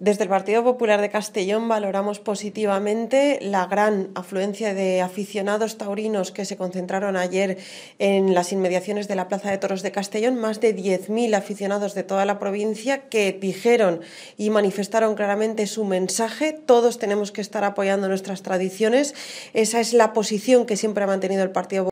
Desde el Partido Popular de Castellón valoramos positivamente la gran afluencia de aficionados taurinos que se concentraron ayer en las inmediaciones de la Plaza de Toros de Castellón, más de 10.000 aficionados de toda la provincia que dijeron y manifestaron claramente su mensaje, todos tenemos que estar apoyando nuestras tradiciones, esa es la posición que siempre ha mantenido el Partido Popular.